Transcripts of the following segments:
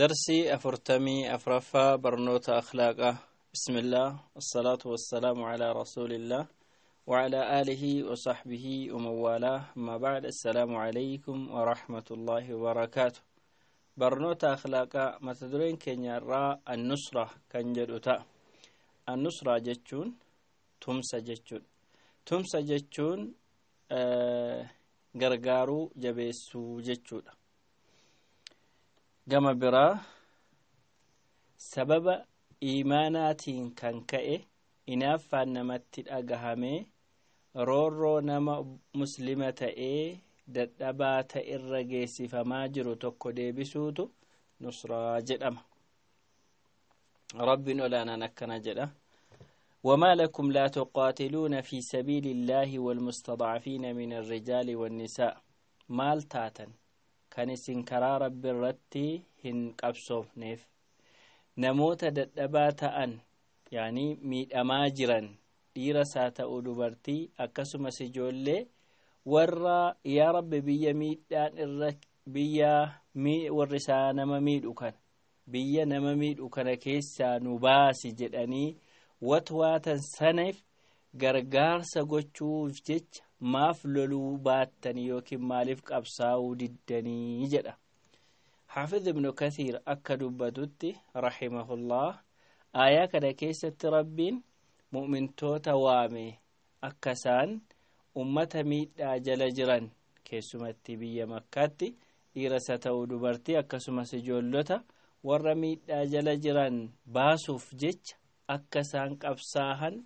درسي أفرتمي أفرفا برنوت أخلاقا بسم الله والصلاة والسلام على رسول الله وعلى آله وصحبه ومواله ما بعد السلام عليكم ورحمة الله وبركاته برنوت أخلاقا ما تدرين كن يرى النصرة كن جدوتا النصرة جتشون تمسى جتشون تمسى جتشون آه غرغارو جبسو جتشون gama biraa sababa imaanaatiin kan ka'e inaaffaan namatti dhagahamee roorroo nama muslima ta'ee dadhabaa ta'e irra geessifamaa jiru tokko deebisutu nusraa jedhama rabbiin olaanaan akkana jedha وما لكم لا تقاتلون في سبيل الله والمستضعفين من الرجال والنساء مال kan isin karaa rabbi irratti hin qabsoofneef namoota dadhabaa ta'an yaanii miidhamaa jiran dhiirasaa ta'uu dubartii akkasumas ijoollee warra yaa rabbi biyya miidhaan irra biyya warri isaa nama miidhu kana biyya nama miidhu kana keessaa nu baasi jedhanii watwaatan saneef gargaarsa gochuuf jecha maaf loluu baattanii yookiin maaliif qabsaa'uu diddanii jedha xaafid ibnu akka dubbatutti rahimahullah ayaa kana keessatti rabbiin mu'mintoota waame akka ummata miidhaa jala jiran keessumatti biyya makkaatti dhiira ta'uu dubartii akkasumas ijoollota warra miidhaa jala jiran baasuuf jecha akka isaan qabsaahan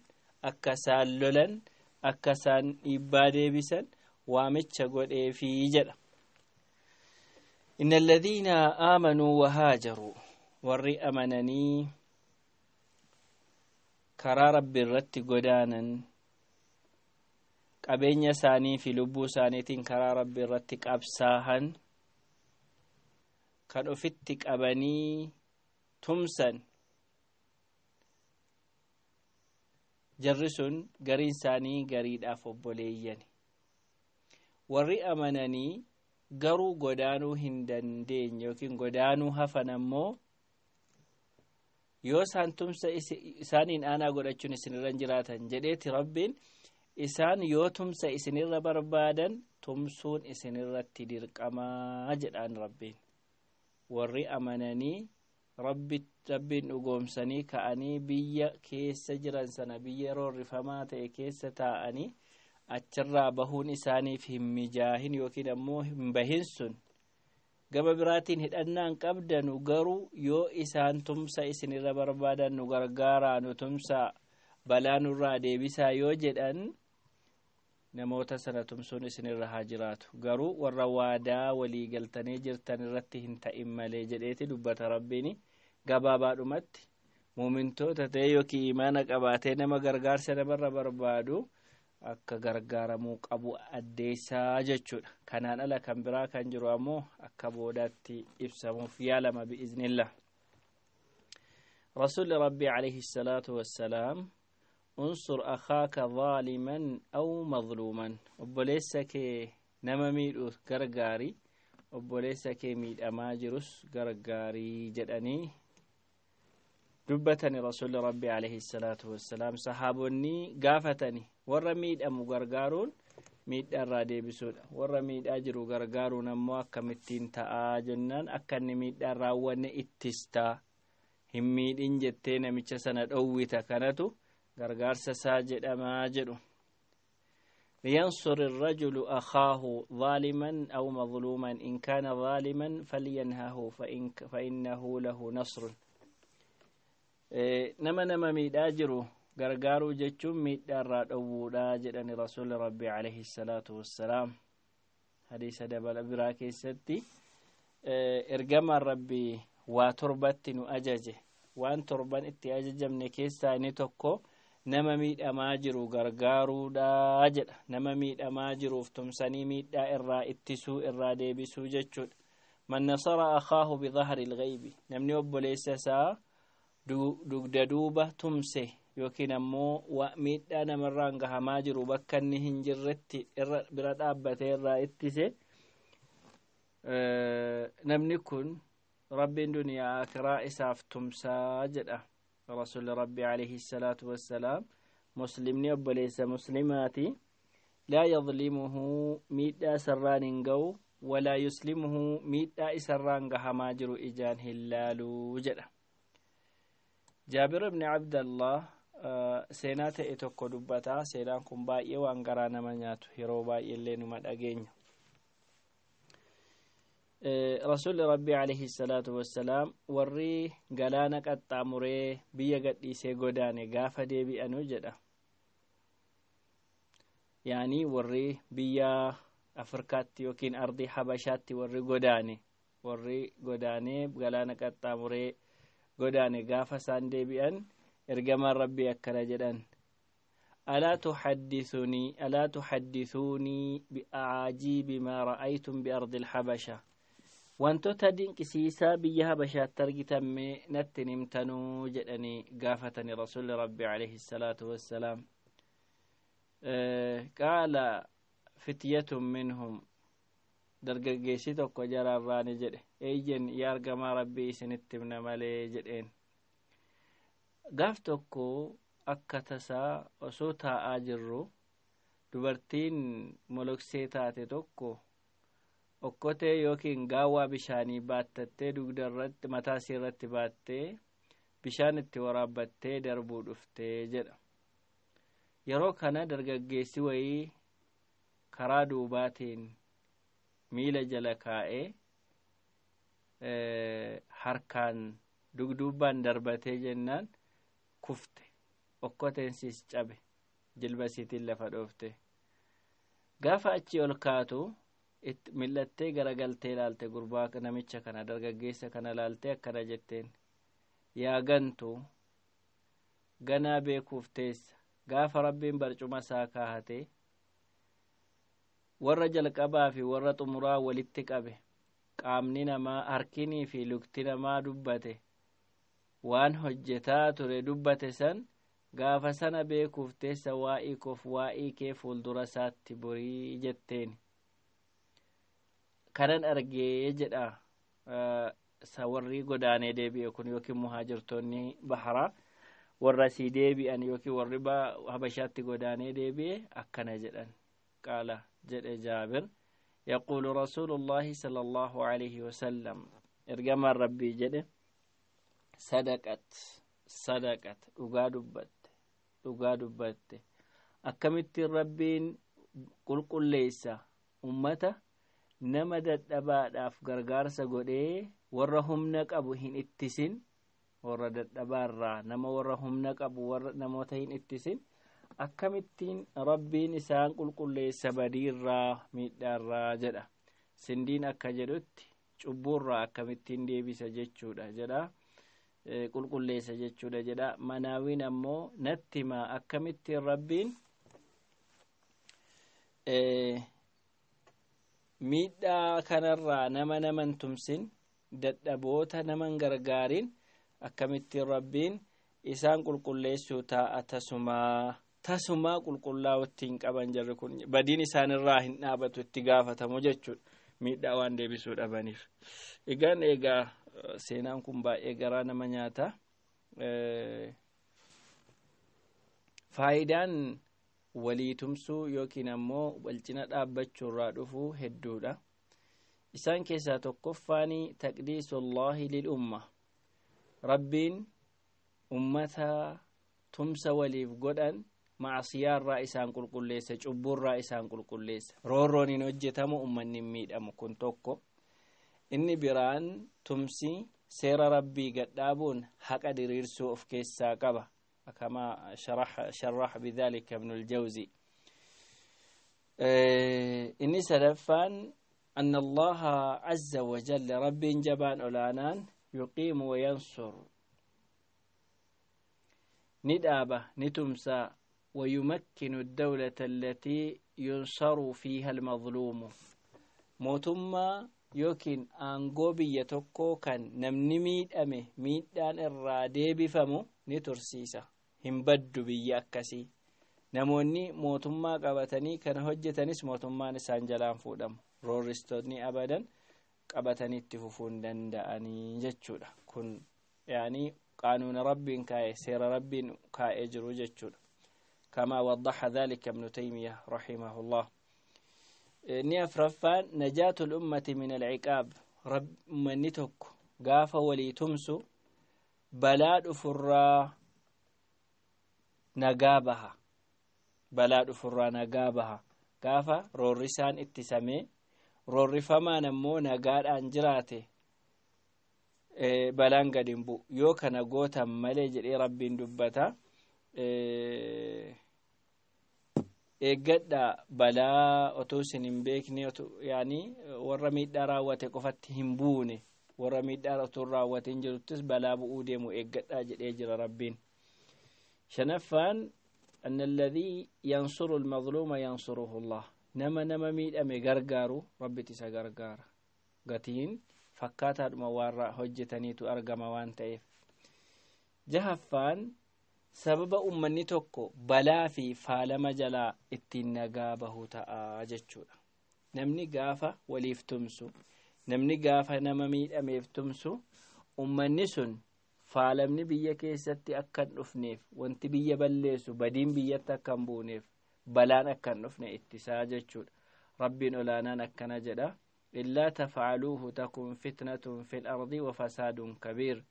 akka lolan akka isaan dhiibbaa deebisan waamicha godheefii jedha inna alladhiina aamanuu wahaajaruu warri amananii karaa rabbi irratti godaanan qabeenya isaanii fi lubbuu isaaniitiin karaa rabbi irratti qabsaahan kan ofitti qabanii tumsan jarri sun gariin isaanii gariidhaaf obboleeyyani warri amananii garuu godaanuu hin dandeenye yookiin godaanuu hafan ammoo yoo isaan tumsa isaaniin aanaa godhachuun isinirran jiraatan jedheeti rabbiin isaan yoo tumsa isinirra barbaadan tumsuun isinirratti dirqamaa jedhaan rabbiin warri amananii rabbitti dhabbiin dhugoomsanii ka'anii biyya keessa jiran sana biyya yeroo rifamaa ta'e keessa taa'anii achirraa bahuun isaaniif hin mijaahin yookiin ammoo hin bahin sun gaba biraatiin hidhannaan qabdanu garuu yoo isaan tumsa isinirra barbaadan nu gargaaraa nu tumsa balaa nurraa deebisaa yoo jedhan namoota sana tumsuun isinirra haa jiraatu garuu warra waadaa walii galtanii jirtan irratti hin ta'in malee jedheeti dubbata rabbiini gabaabaadhumatti muummintoo taatee yookiin mana qabaatee nama gargaarsa lafa barbaadu akka gargaaramu qabu addeessaa jechuudha kanaan ala kan biraa kan jiru ammoo akka boodaatti ibsamuuf yaa lama iznilla. rasulii rabbi alayhi sallatu wassalaam kun suuraa akaakaa vaaliman auu obboleessa kee nama miidhuus gargaarii obboleessa kee miidhamaa jirus gargaarii jedhanii. dubbatani rasuli rabbii alayhi salaatu wassalaam sahaabonni gaafatani warra miidhamu gargaaruun miidhaarraa deebisuudha warra miidhaa jiru gargaaruun ammoo akkamittiin ta'aa jennaan akka inni raawwanne ittistaa hin miidhin jettee namicha sana dhowwita kanatu gargaarsa isaa jedhamaa jedhu لينصر الرجل أخاه ظالما أو مظلوما إن كان ظالما فلينهه فإن فإنه nasrun. Eh, nama nama miidhaa jiru gargaaru jechuun miidhaa irraa dhowwuu dhaa jedhani rasuulli rabbii alayhi salaatu wassalaam hadiisa dabala biraa keessatti eh, ergamaan rabbii waa torbatti nu ajaje waan torban itti ajajamne keessaa inni tokko nama miidhamaa jiru gargaaruudha jedha nama miidhamaa jiruuf tumsanii miidhaa irraa ittisuu irraa deebisuu jechuudha man nasara akaahu bidhahri lgaybi namni obboleessa isaa dugda duuba tumse yookiin ammoo miidhaa namarraan gahamaa jiru bakka inni hin jirretti irra bira dhaabbatee irraa ittise namni kun rabbiin duniyaa akiraa isaaf tumsaa jedha rasuli rabbi alayhi salaatu wassalaam muslimni obboleessa muslimaati laa yadlimuhu miidhaa isarraan hin ga'u walaa yuslimuhu miidhaa isarraan gahamaa jiru ijaan hin laaluu jedha jaabir ibni abdallah uh, seenaa ta'e tokko dubbataa seenaan kun baay'ee waan garaa nama nyaatu yeroo baay'eellee numa dhageenya uh, rasuulli rabbii alayhi salaatu wassalaam warri galaana qaxxaamuree biyya gadhiisee godaane gaafa deebi'anu jedha yaani warri biyya afrikaatti yookiin ardii habashaatti warri godaane warri godaanee galaana qaxxaamuree godhaane gaafa isaan deebi'an ergamaan rabbii akkana jedhan ألا تحدثني ألا تحدثوني بأعاجيب ما رأيتم بأرض الحبشة وانتو تدين كسيسا بيها بشا ترقتا نتن امتنو جدني قافتني رسول ربي عليه الصلاة والسلام أه قال فتية منهم درقرقيسي توكو جرى الراني جده eeyyen yaa argamaa rabbii isinitti himna malee jedheen gaaf tokko akka tasaa osoo taa'aa jirru dubartiin moloksee taate tokko okkotee yookiin gaawwaa bishaanii baattattee dugda irratti mataa irratti baattee bishaan itti waraabbattee darbuu dhuftee jedha yeroo kana dargaggeessi wayii karaa duubaatiin miila jala kaa'ee Eh, harkaan dugduubbaan darbatee jennaan kufte okkoteen cabe jilbasiitiin lafa dhoofte gaafa achii ol kaatu millattee garagaltee laalte gurbaa namicha kana dargaggeessa kana laaltee akkana jetteen yaa gantu ganaa beekuuf teessa gaafa rabbiin barcuma isaa kaahate warra jalqabaa fi warra xumuraa walitti qabe qaamni namaa harkinii fi lukti namaa dubbate waan hojjetaa ture dubbate san gaafa sana beekuuf teessa waa'ii kof kee fuuldura isaatti borii jetteen kanan argee jedha sa warri godaanee deebi'e kun yookiin muhaajirtoonni baharaa warra deebi'an yookiin warri habashaatti godaanee deebi'e akkana jedhan qaala jedhe jaabir yaquulu رسول الله صلى wasalam ergamaan rabbii jedhe sadaqat sadaqat dhugaa dubbatte dhugaa dubbatte akkamittiin rabbiin qulqulleessa ummata nama dadhabaadhaaf gargaarsa godhee warra humna qabu hin ittisin warra dadhabaarraa nama warra humna qabu warra namoota hin ittisin akkamittiin rabbiin isaan qulqulleessa badiirraa miidhaarraa jedha sindiin akka jedhutti cubbuurraa akkamittiin deebisa jechuudha jedha e, qulqulleessa jechuudha jedha manaawiin ammoo nattimaa akkamittiin rabbiin e, miidhaa kanarraa nama naman tumsin dadhaboota naman gargaariin akkamittiin rabbiin isaan qulqulleessuu ta'a tasumaa tasumaa qulqullaa ittiin qaban jarri kun badiin isaanirraa hin dhaabatu itti gaafatamu jechuudha miidhaa waan deebisuu dhabaniif egaan egaa seenaan kun baay'ee garaa nama nyaata faayidaan walii tumsuu yookiin ammoo walcina irraa dhufuu hedduudha isaan keessaa tokkoffaani taqdiisullaahi lilumma rabbiin ummata tumsa waliif godhan macasiyaarraa isaan qulqulleessa cubbuurraa isaan qulqulleessa roorroon hin hojjetamu ummanni midhamu kun tokko inni biraan tumsi seera rabbii gadhaabuun haqa diriirsuu of keessaa qaba كما شرح شرح بذلك ابن الجوزي إني سلفان أن الله عز وجل رب جبان أولانان ni dhaaba ni نتمسى ويمكن الدولة التي ينصر فيها المظلوم mootummaa yookiin aangoo biyya tokkoo kan namni miidhame miidhaan irraa deebifamu ni tursiisa hin baddu biyya akkasii namoonni mootummaa qabatanii kana hojjetanis mootummaan isaan jalaan fuudhamu rooristoonni abadan qabatanii itti fufuun danda'anii jechuudha kun yaanii qaanuuna rabbiin kaa'e seera rabbiin kaa'ee jiru jechuudha. kama inni arbaan dheeraa fayyadamuudhaan keessaa isaanii arbaan kunis nagaabaha tokko gaafa walitti dhiibaa, gaafa nagaabaha, roorri isaan itti samee roorri isaan immoo nagaa jiraate balaan gadhin bu'u yookaan goota malee jedhe rabbin dubbata. Eeggadhaa eh, eh, balaa otuu isin hin beekne eh, warra miidhaa raawwatee qofatti hin warra miidhaa otoo hin jiruttis balaa bu'uu deemu eeggadhaa jedhee jira rabbin Shanaffaan annaalladhii yaansurul maqluuma yaansuruu hollaa. Nama nama miidhame gargaaru maqbiti isa gargaara. Gatiin fakkaataadhuma warra hojjetaniitu argama waan ta'eef. Jahaffaan. sababa ummanni tokko balaa fi faalama jalaa ittiin nagaa bahu ta'a jechuudha namni gaafa waliif tumsu namni gaafa nama miidhameef tumsu ummanni sun faalamni biyya keessatti akkan dhufneef wanti biyya balleessu badiin biyyatti akkan buuneef balaan akkan dhufne ittisaa jechuudha rabbiin olaanaan akkana jedha illaa tafcaluuhu takun fitnatun fi lardi wa kabiir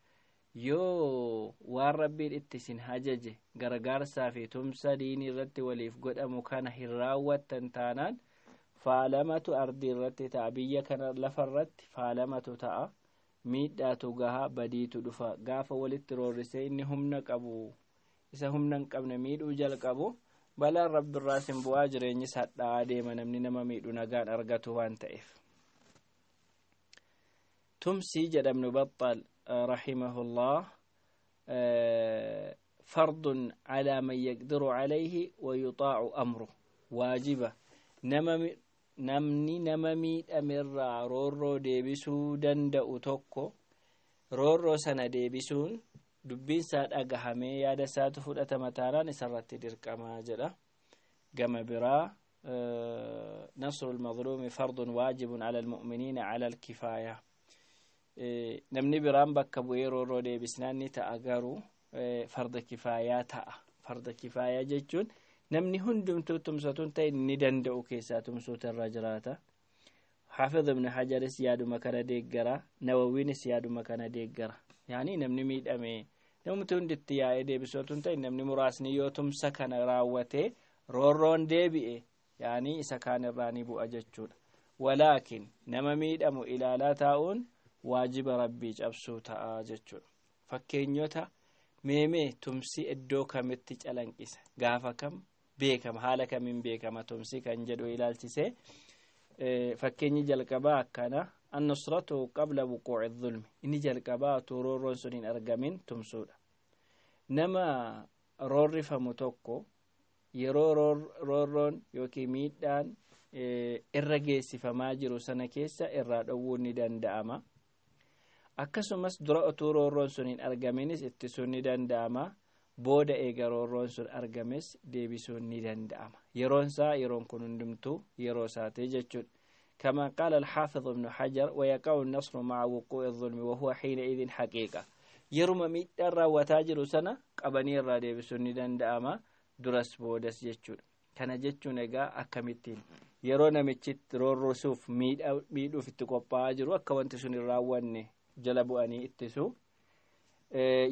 yoo waan rabbiin itti sin hajaje gargaarsaa fi tumsa diinii irratti waliif godhamu kana hin raawwattan taanaan faalamatu ardii irratti ta'a biyya kana lafa irratti faalamatu ta'a miidhaatu gaha badiitu dhufa gaafa walitti roorrisee inni humna qabu isa humna hin qabne miidhuu jalqabu balaan irraa hin bu'aa jireenyis hadhaa'aa deema namni nama miidhu nagaan argatu waan ta'eef tumsii jedhamnu babbaal رحمه الله فرض على من يقدر عليه ويطاع أمره واجبة نممي namni nama miidhamerraa roorroo deebisuu danda'u tokko roorroo sana deebisuun dubbiinsaa dhagahamee yaada isaatu fudhatama taanaan isarratti dirqamaa jedha gama biraa nasru lmadluumi fardun waajibun ala almu'miniina ala alkifaaya Eh, namni biraan bakka bu'ee rooroo deebisnaan ni ta'a garuu eh, farda kifaayaa ta'a farda kifaayaa jechuun namni hundumtu tumsatuun ta'e ni danda'u keessaa tumsuutu irra jiraata hafiz ibn hajaris yaaduma kana deeggara nawawiinis yaaduma kana deeggara yaani namni miidhame namti hunditti yaa'ee deebisootuun ta'e namni muraasni yoo tumsa kana raawwatee roorroon deebi'e isa kaan ni bu'a jechuudha walaakin nama miidhamu ilaalaa taa'uun waajiba rabbii cabsuu ta'a jechuudha fakkeenyota meemee tumsii iddoo kamitti calanqisa gaafa kam beekama haala kamiin beekama tumsii kan jedhu ilaalchisee fakkeenyi jalqabaa akkana annusratu qabla wuquuci dhulmi inni jalqabaa turoorroon sun hin argamin tumsuudha nama rorrifamu tokko yeroo rorroon yookiin miidhaan irra geessifamaa jiru sana keessa irraa dhowwuun ni danda'ama akkasumas dura utuu roorroon sun hin argaminis itti sun ni danda'ama booda eega roorroon sun argames deebisuu ni danda'ama yeroon isaa yeroon kun hundumtu yeroo isaatee jechuudha كما قال الحافظ hajar حجر ويقع النصر مع وقوع الظلم وهو حينئذ حقيقة yeruma miidhaan raawwataa jiru sana qabanii irraa deebisuu ni danda'ama duras boodas jechuudha kana jechuun egaa akkamittiin yeroo namichitti roorrosuuf miidhuuf itti qophaa'aa jiru akka wanti sun hin raawwanne jala bu'anii ittisu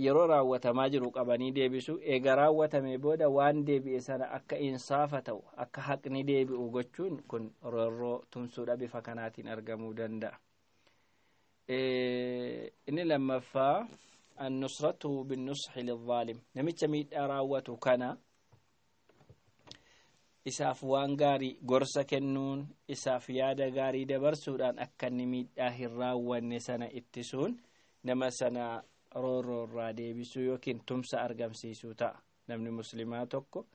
yeroo raawwatamaa jiru qabanii deebisu eega raawwatamee booda waan deebi'e sana akka insaafa ta'u akka haqni deebi'u gochuun kun roorroo tunsuudha bifa kanaatiin argamuu danda'a. inni lammaffaa annusratu binnusxi lilvaalim namicha miidhaa raawwatu kana isaaf waan gaarii gorsa kennuun isaaf yaada gaarii dabarsuudhaan akka inni miidhaa hin raawwanne sana ittisuun nama sana irraa deebisuu yookiin tumsa argamsiisuu ta'a namni muslimaa tokko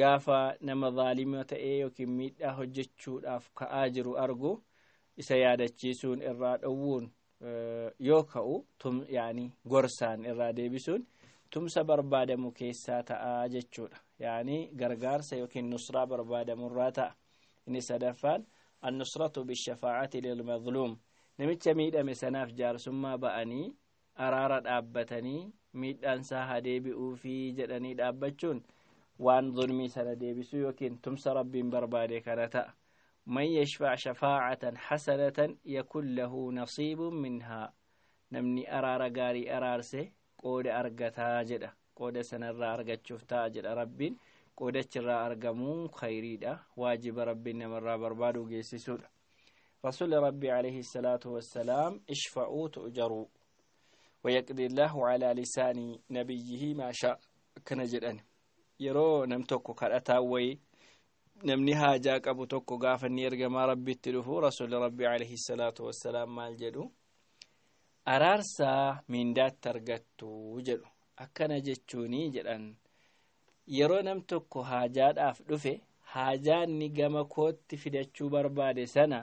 gaafa nama zaalima ta'ee yookiin miidhaa hojjechuudhaaf ka'aa jiru argu isa yaadachiisuun irraa dhowwuun yoo ka'u yaani gorsaan irraa deebisuun. tumsa barbaadamu keessaa ta'aa jechuudha yaani gargaarsa yookiin nusraa barbaadamurraa ta'a inni sadaffaan annusratu bishafaacati lilmadluum namicha miidhame sanaaf jaarsummaa ba'anii araara dhaabbatanii miidhaansaa deebi'uufi jedhanii dhaabbachuun waan zulmii sana deebisuu yookiin tumsa rabbiin barbaade kana ta'a man yashfac shafaacatan xasanatan yakun minhaa namni araara gaarii araarse qooda argataa jedha qooda sanarraa argachuuf ta'a jedha rabbiin qoodachirraa argamuun khayriidha waajiba rabbiin namarraa barbaadu geessisuudha rasuli rabbi alayhi salaatu wassalaam ishfa'uu tu'jaruu ويقضي الله على لسان نبيه ما شاء yeroo nam tokko kadhataa wayi namni haajaa qabu tokko gaafa inni ergamaa rabbitti dhufu rasuli rabbi alayhi salaatu wassalaam maal jedhu araarsaa miindaatti argattu jedhu akkana jechuun jedhan yeroo nam tokko haajaadhaaf dhufe haajaanni gama kootti fidachuu barbaade sana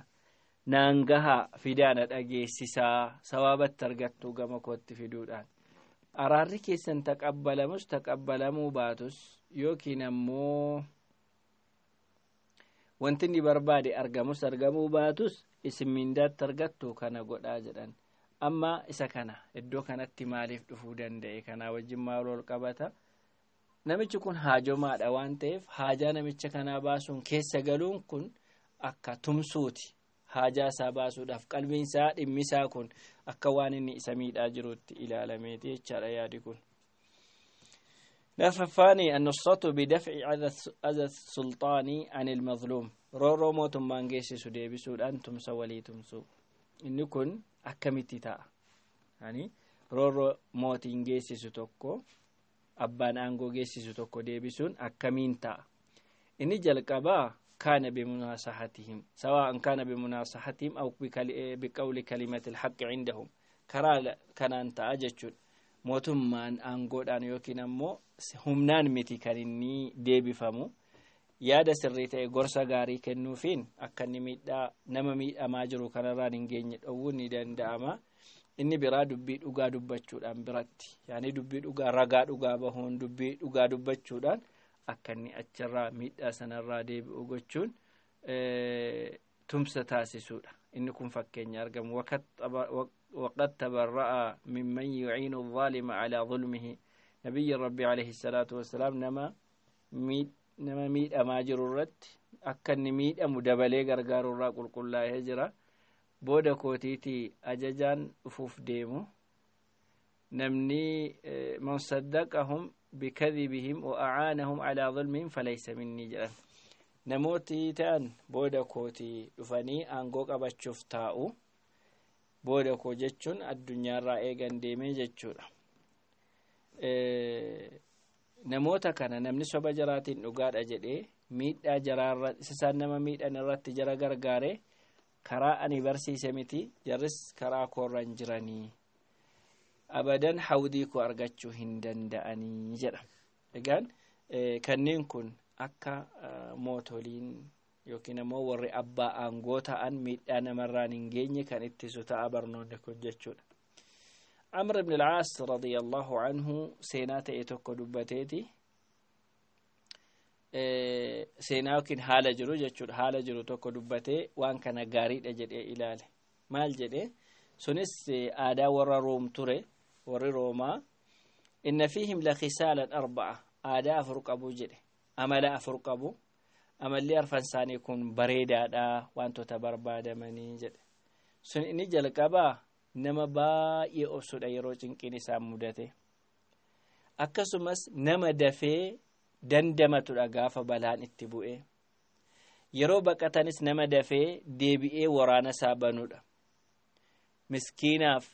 naangahaa fidaana dhageessisaa sawaabatti argattu gama kootti fiduudhaan araarri keessan taqabalamus taqabalamuu baatus yookiin ammoo wanti inni barbaade argamus argamuu baatus isin miindaatti argattu kana godhaa jedhan amma isa kana iddoo kanatti maaliif dhufuu danda'e kanaa wajjin maal qabata namichi kun haajomaadha waan ta'eef haajaa namicha kanaa baasuun keessa galuun kun akka tumsuuti haajaa isaa baasuudhaaf qalbiin isaa dhimmisaa kun akka waan inni isa miidhaa jirutti ilaalameeti jechaadha yaadi kun. لففاني النصة بدفع أذى السلطان عن المظلوم رو رو موتم مانجيسي سودي بسود inni kun akkamitti ta'a. Ani rooroo mootiin geessisu tokko abbaan aangoo geessisu tokko deebisuun akkamiin ta'a. Inni jalqabaa kaana bimunaasahatiihim sawaan kaana bimunaasahatiihim aw biqawli eh, kalimati alhaqi cindahum karaa kanaan ta'a jechuudha. Mootummaan aangoodhaan yookiin ammoo humnaan miti kan inni deebifamu. yaada sirrii ta'e gorsa gaarii kennuufiin akka inni nama miidhamaa jiru kanarraan hin geenye dhowwuun ni danda'ama inni biraa dubbii dhugaa dubbachuudhaan biratti yaani dubbii dhugaa dhugaa bahuun dubbii dhugaa dubbachuudhaan akka inni achirraa miidhaa sanarraa deebi'u gochuun tumsa taasisuudha inni kun fakkeenya argamu waqad tabarra'a mimman yuciinu aalima calaa zulmihi nabiyyi rabbi alayhi salaatu wasalaam nama nama miidhamaa jiru irratti akka inni miidhamu dabalee gargaaruu qulqullaa'ee jira booda kootiitii ajajaan dhufuuf deemu namni e, man saddaqahum bikadibihim wa acaanahum alaa dulmihim falaysa minnii jedhan namooti ta'an booda kootii dhufanii aangoo qabachuuf taa'u booda koo jechuun addunyaarraa eegan deemee jechuudha e, namoota kana namni soba jaraatiin dhugaadha jedhee miidhaa jaraarra isaan nama miidhaan irratti jara gargaare karaa ani barsiise miti jarris karaa koorran jiranii abadan hawdii koo argachuu hin danda'anii jedha egaan e, kanneen kun akka e, mootoliin yookiin ammoo warri abbaa aangoo ta'an miidhaa namarraan hin geenye kan ittisu ta'a barnoonni kun jechuudha amr ibn alcaas radia allahu anhu seenaa ta'e tokko dubbateeti seenaa yookiin haala jiru jechuudha haala jiru tokko dubbatee waan kana gaariidha jedhee ilaale maal jede sunis aadaa warra room ture warri roomaa inna fiihim lakisaalan arba'a aadaa afur qabu jedhe amala afur qabu amalli arfan isaanii kun bareedaadha wantoota barbaadamanii jedhe sun inni jalqabaa nama baay'ee obsudha yeroo cinqiin isaan mudate akkasumas nama dafee dandamatudha gaafa balaan itti bu'ee yeroo baqatanis nama dafee deebi'ee waraana isaa banudha miskiinaaf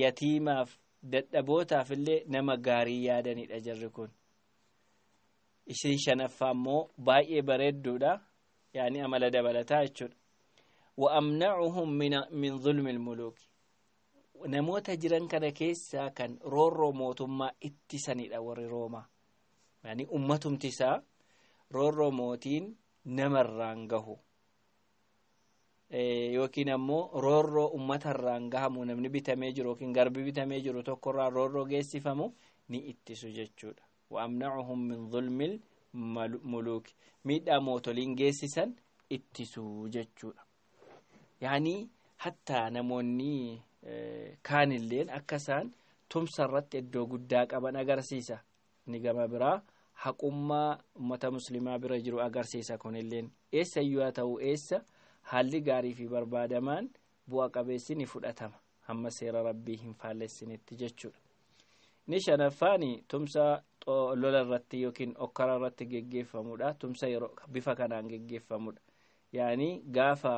yatiimaaf dadhabootaaf illee nama gaarii yaadanidha jarri kun ishii shanaffaa immoo baay'ee bareedduudha yaani amala dabalataa jechuudha wa amnacuhum min zulmi lmuluki namoota jiran kana keessaa kan roorroo mootummaa ittisanidha warri roomaa yaani isaa roorroo mootiin namarraan gahu yookiin ammoo roorroo ummatarraan gahamu namni bitamee jiru yookiin garbi bitamee jiru tokkorraa roorroo geessifamu ni ittisu jechuudha waamnacuhum min zulmil muluk miidhaa mootoliin geessisan ittisuu jechuudha yaanii hattaa namoonni kaanilleen akkasaan tumsa tumsarratti iddoo guddaa qaban agarsiisa ni gama biraa haqummaa ummata muslimaa bira jiru agarsiisa kun eessayyuu haa ta'u eessa haalli gaarii fi barbaadamaan bu'a qabeessi ni fudhatama hamma seera rabbii hin faallessinitti jechuudha. ni shanaffaani tumsa lola irratti yookiin okkara irratti geggeeffamudha tumsa yeroo bifa kanaan geggeeffamudha yaani gaafa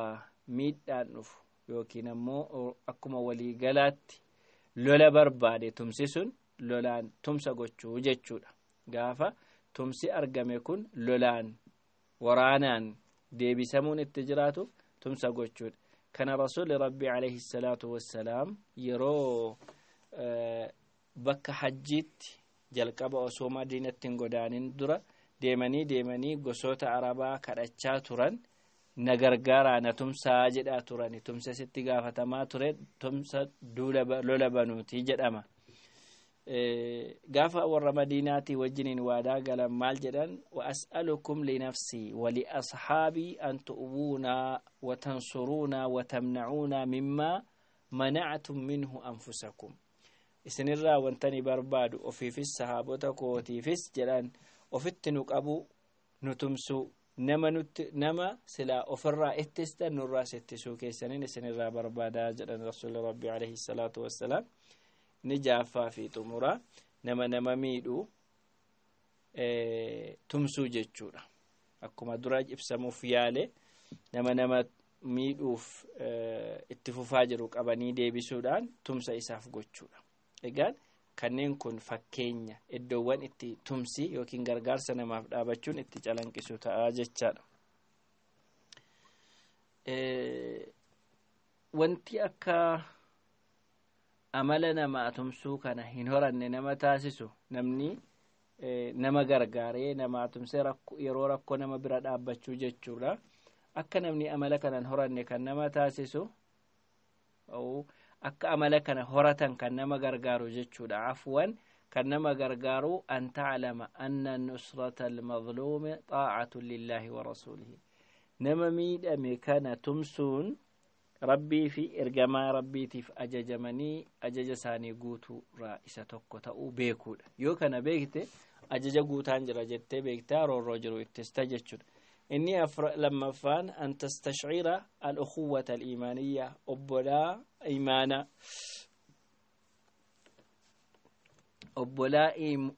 miidhaan dhufu yookiin ammoo akkuma waliigalaatti lola barbaade tumsi sun lolaan tumsa gochuu jechuudha gaafa tumsi argame kun lolaan waraanaan deebisamuun itti jiraatu tumsa gochuudha kana rasuulli rabbi alayhi salaatu wassalaam yeroo e, bakka hajjiitti jalqaba osoo madiinatti hin godaanin dura deemanii deemanii gosoota arabaa kadhachaa turan na gargaaraa na tumsaa jedhaa turani tumsa sitti gaafatamaa ture tumsa lola banuutii jedhama e, gaafa warra madiinaatii wajjiniin waadaa galan maal jedhan waas'alukum linafsii waliashaabii an tu'wuunaa watansuruunaa watamnacuunaa mimmaa manactum minhu anfusakum isinirraa wantani barbaadu ofiifis sahaabota kootiifis jedhan ofitti nu qabu nu tumsu nama nama silaa ofirraa ittistan nurraas ittisuu keessaniin isinirraa barbaadaa jedhan rasuulli rabbii alayhi salaatu wassalaam ni jaaffaa fi tumuraa nama nama miidhuu tumsuu jechuudha akkuma dura ibsamuuf yaale nama nama miidhuuf itti fufaa jiru qabanii deebisuudhaan tumsa isaaf gochuudha egaan kanneen kun fakkeenya iddoowwan itti tumsi yookiin gargaarsa namaaf dhaabachuun itti calanqisu ta'a jechaadha. Wanti akka amala namaa tumsuu kana hin horanne nama taasisu namni nama gargaaree namaa tumsee yeroo rakkoo nama bira dhaabbachuu jechuudha. Akka namni amala kana hin horanne kan nama taasisu. akka amala kana horatan kan nama gargaaru jechuudha afwan kan nama gargaaru an taclama anna nusrata almadluumi xaacatun lillaahi wa rasuulihi nama miidhame kana tumsuun rabbii fi ergamaa rabbiitiif ajajamanii ajaja isaanii guutuu isa tokko ta'uu beekuudha yoo kana beekte ajaja guutaan jira jettee beektaa roorroo jiru ittista jechuudha إني أفر... لما فان أن تستشعر الأخوة الإيمانية أبلا إيمانا أبلا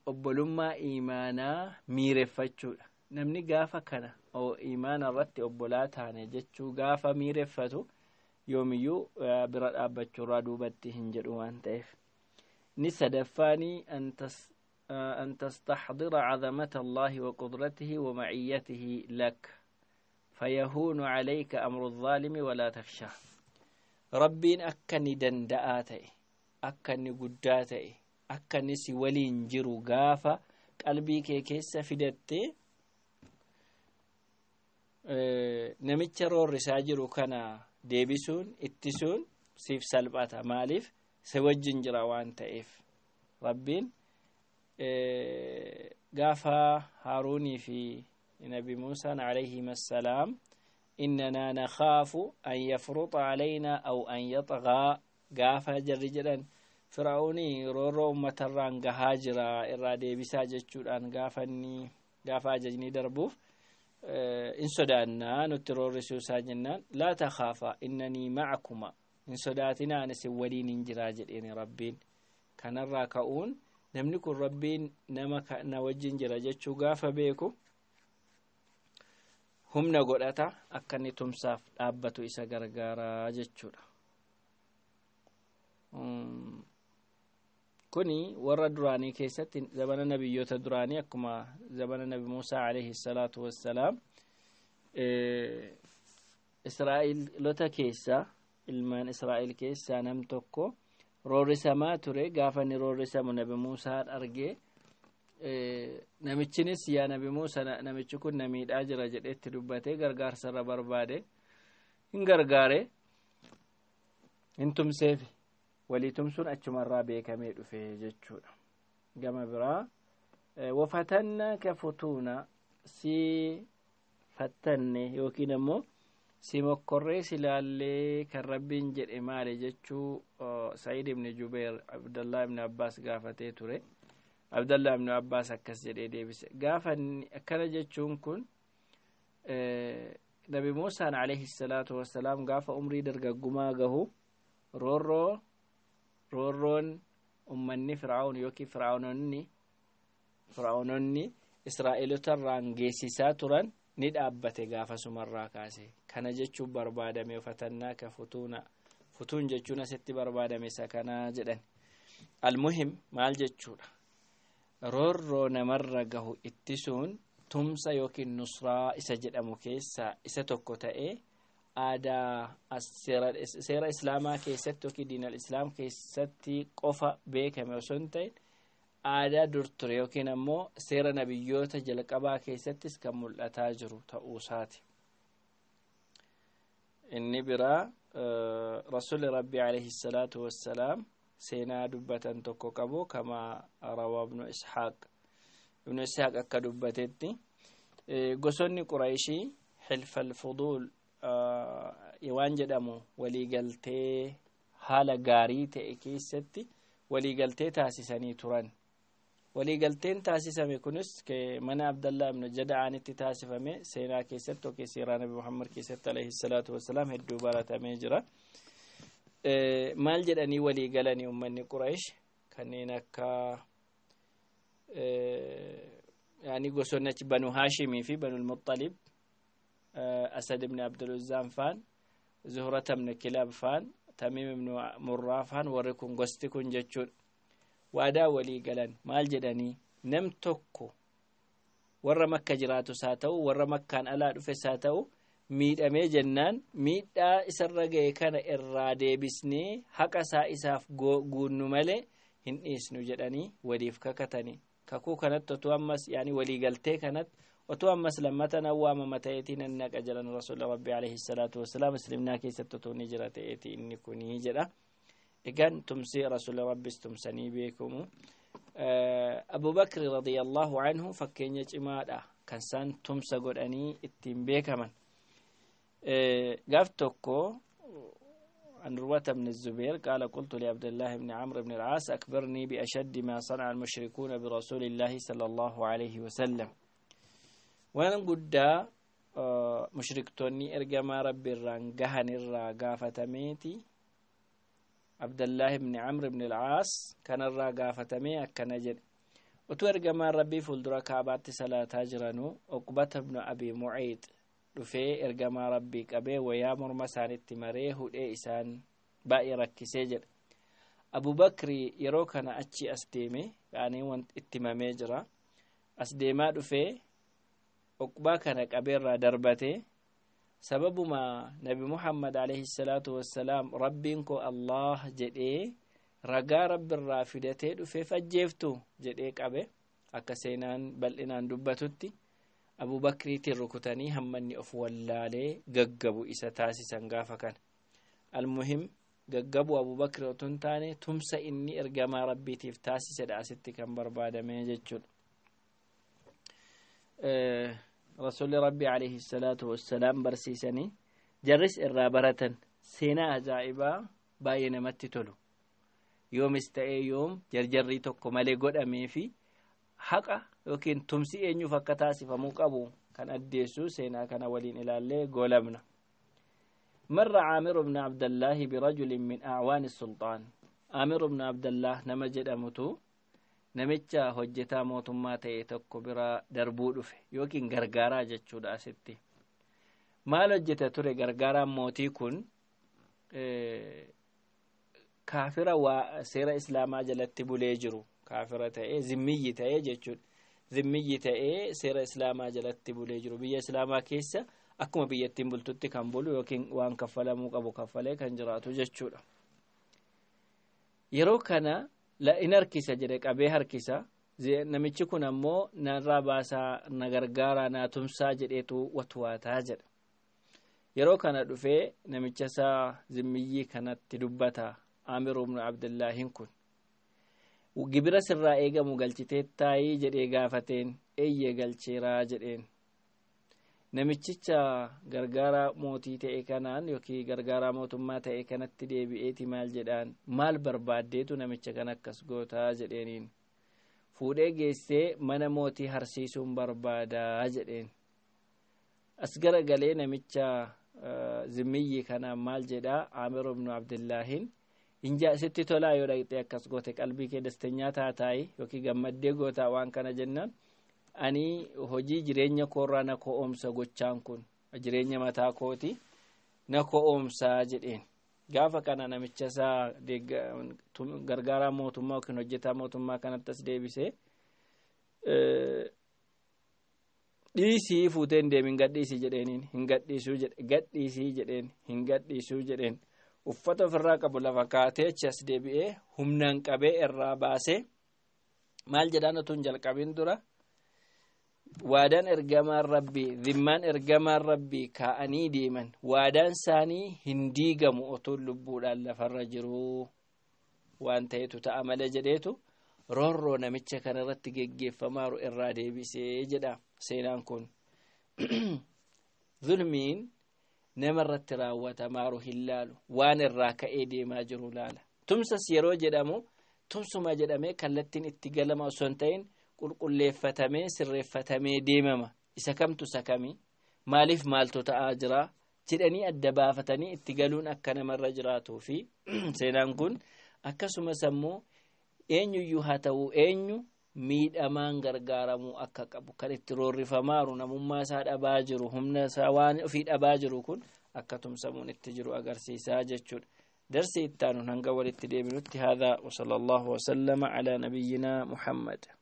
أبلما إيمانا ميرفتشو نمني قافة كنا أو إيمانا رتي أبلا تاني جتشو قافة ميرفتو يوميو آه، برد أبتشو آه، رادو بتهنجر وانتيف نسدفاني أن تستشعر an taxadira caadamatallah wa qudurattii wa maciyyattii lakk fayyahuu nu calaika amurzaali mi walaatasha. Rabbiin akka ni danda'a ta'e akka ni guddaa ta'e akka ni si waliin jiru gaafa qalbii kee keessa fidate namicha rorri isaa jiru kana deebisuun ittisuun siif salphaata maaliif si wajjin jira waan ta'eef rabbiin. Eh, gaafa haaruunii fi nabi muusaan alayhim assalaam innanaa nakaafu an yafruxa alaynaa aw an yaxaa gaafa jarri jedhan fir'aunii rooroo ummatarraan gahaa jira irraa deebisaa jechuudhaan gaafa ajajni darbuuf eh, in sodaannaa nutti roorri suusaa jennaan laa takaafaa innanii macakuma in sodaatinaan isin waliin hin jiraa jedheeni rabbiin kanarraa ka'uun namni kun rabbiin nama wajjin jira jechuu gaafa beeku humna godhata akka inni tumsaaf dhaabbatu isa gargaaraa jechuudha mm. kuni warra duraanii keessatti zabana nabiyyoota duraanii akkuma zabana nabi muusaa alayhi salaatu wassalaam e, israa'ilota keessa ilmaan israa'il keessaa nam tokko roorrisamaa ture gaafa inni roorrisamu nabi muusaan argee namichinis yaa nabi Muusaa namichi kun namidhaa jira jedhetti dubbatee gargaarsa irra barbaade hin gargaare hin tumseef walii tumsuun achumarraa beekamee dhufe jechuudha gama biraa e, wafatannaa ka futuuna si fattanne yookiin ammoo si ilaallee kan rabbiin jedhe maale jechuu sa'id ibni jubeer abdallaa ibni abbaas gaafatee ture abdallaa ibni abbaas akkas jedhee deebise gaafan akkana jechuun kun e, nabi muusaan alayhi salaatu wassalaam gaafa umrii dargaggumaa gahu roorroo roorroon ummanni fir'aawn yookiin fir'aawnonni Israa'elota irraan geessisaa turan ni dhaabbate gaafa sumarraa kaase kana jechuun barbaadame ufatannaa kan futuun jechuun asitti barbaadame isa kanaa jedhan almuhim maal jechuudha roorroo namarra gahu ittisuun tumsa yookiin nusraa isa jedhamu keessaa isa tokko ta'ee aadaa seera islaamaa keessatti yookiin diinal islaam keessatti qofa beekame osoo hin ta'in aadaa durture yookiin ammoo seera nabiyyoota jalqabaa keessattis kan mul'ataa jiru ta'uusaati inni biraa rasuul rabbii alayhi wassalaam seenaa dubbatan tokko qabu kama rawaa ibnu ishaaq ibnu ishaaq akka dubbatetti gosonni quraayishii hilfa fuduul waan jedhamu waliigaltee haala gaarii ta'e keessatti waliigaltee taasisanii turan waliigalteen taasisame kunis mana abdallaa ibnu aanitti taasifame seenaa keessatti yookiin siiraa nabi muhammad keessatti alayhi salaatu wasalaam hedduu baratamee jira e, maal jedhanii walii galanii ummanni quraayish kanneen akka e, yani achi banu haashimii fi banu lmuxalib e, asad ibni abduluzzaan faan zuhrata ibnu kilaab faan tamiim ibnu murraa faan warri kun gosti kun jechuudha waadaa walii galan maal jedhanii nam tokko warra makka jiraatu isaa ta'u warra makkaan alaa dhufes isaa ta'u miidhamee jennaan miidhaa isarra ga'e kana irraa deebisnee haqa isaa isaaf guunnu malee hin dhiisnu jedhanii waliif kakatanii kakuu kanatti otuu ammas walii galtee kanatti otuu ammas lammata nan waamama ta'eetiin annaqa jedhan rasuula rabbii alayhi salaatu wasalaam islimnaa keessatti otuu ni jira ta'eeti inni kunii jedha إجان تمسي رسول ربي استمسني بكم آه، أبو بكر رضي الله عنه فكين يجمع كان سان تمسى قرأني اتين بكمن آه، قاف عن رواة بن الزبير قال قلت لعبد الله بن عمرو بن العاص أكبرني بأشد ما صنع المشركون برسول الله صلى الله عليه وسلم وأنا قد آه، مشركتوني إرجما ربي irraan gahan ميتي abdallaahi ibni camr ibn alcaas kanarraa gaafatamee akkana jedhe utuu ergamaa rabbii fuuldura kaabaatti salaataa jiranu oqbata ibnu abii muciid dhufee ergamaa rabbii qabee wayaa morma isaanitti maree hudhee isaan baa'ee rakkisee jedhe abubakri yeroo kana achi as deeme yaanii wan itti mamee jira as deemaa dhufee oqbaa kana qabeerraa darbate. sababuma nabi muhammad alayhi salaatu wassalaam rabbiin ko allah jedhee ragaa rabbiirraa fidatee dhufeef fajjeeftu jedhee qabe akka seenaan bal'inaan dubbatutti abubakriitiin rukutanii hammanni of wallaalee gaggabu isa taasisan gaafa kana almuhim gaggabu abubakri otoo taane tumsa inni ergamaa rabbiitiif taasisedha asitti kan barbaadamee jechuudha eh, rasuulli rabbii alayhi salaatu wassalaam barsiisanii jarris irraa baratan seenaa ajaa'ibaa baay'ee namatti tolu yoomis ta'ee yoom jarjarrii tokko malee godhamee fi haqa yookiin tumsi eenyuuf akka taasifamuu qabu kan addeessu seenaa kana waliin ilaallee goolabna mar'a عامر بن عبد الله برجل من أعوان السلطان عامر بن nama jedhamutu. namicha hojjetaa mootummaa ta'e tokko biraa darbuu dhufe yookiin gargaaraa jechuudha asitti maal hojjeta ture gargaaraan mootii kun e, kaafira seera islaamaa jalatti bulee jiru kaafira ta'ee zimmiyyi ta'ee jechuudha ta'ee seera islaamaa jalatti bulee jiru biyya islaamaa keessa akkuma biyyattiin bultutti kan bulu yookiin waan kaffalamuu qabu kaffalee kan jiraatu jechuudha yeroo kana la'in harkisa jedhe qabee harkisa namichi kun ammoo narraa baasaa na gargaara naa tumsaa jedheetu watwaataa jedha yeroo kana dhufee namicha isaa zimmiyyii kanatti dubbata aamiru ibnu abdillaahiin kun gibira sirraa eegamu taayii jedhee gaafateen eeyye galcheeraa jedheen namichicha gargaaraa mootii ta'e kanaan yookiin gargaaraa mootummaa ta'e kanatti deebi'eeti maal jedhaan maal barbaaddeetu namicha kan akkas gootaa jedheeniin fuudhee geessee mana mootii harsiisuun barbaadaa jedheen as garagalee namicha zimmiyyi kanaan maal jedhaa aamiru ibnu abdillaahiin inja isitti tolaa yoo dhaqee akkas goote qalbii kee dastenyaa taataayi yookiin gammaddee gootaa waan kana jennan. Anii hojii jireenya koorraa na ko'oomsa gochaan kun jireenya mataa kooti na ko'oomsaa jedheen gaafa kana namicha isaa gargaaraa mootummaa yookiin hojjetaa mootummaa kanattas deebisee e, dhiisii fuutee hin deemin gadhiisii jedheeniin hin gadhiisuu gadhiisii jedheen hin gadhiisuu jedheen uffata ofirraa qabu lafa kaatee achi as deebi'ee humnaan qabee irraa baasee maal jedhaan otoo hin jalqabin dura. waadaan ergamaan rabbii dhimmaan ergamaan rabbii kaa'anii deeman waadaan isaanii hin diigamu otoon lubbuudhaan lafarra jiru waan ta'etu ta'a mala jedheetu roorroo namicha kanarratti geggeeffamaaru irraa deebisee jedha seenaan kun zulmiin namarratti raawwatamaaru hin laalu waan irraa ka'ee deemaa jiru laala tumsas yeroo jedhamu tumsuma jedhame kallattiin itti galama osoo hin ta'in qulqulleeffatamee sirreeffatamee deemama isa kamtu isa kamii maaliif maaltu ta'aa jira jedhanii adda baafatanii itti galuun akka namarra jiraatuu fi seenaan kun akkasumas ammoo eenyuyyuu haa ta'u eenyu miidhamaan gargaaramuu akka qabu kan itti roorrifamaaru namummaa isaa dhabaa jiru humna isaa waan ofii dhabaa jiru kun akka tumsamuun itti jiru agarsiisaa jechuudha darsi ittaanu hanga walitti deebinutti haadaa wasala allahu wasalama calaa nabiyyinaa muhammad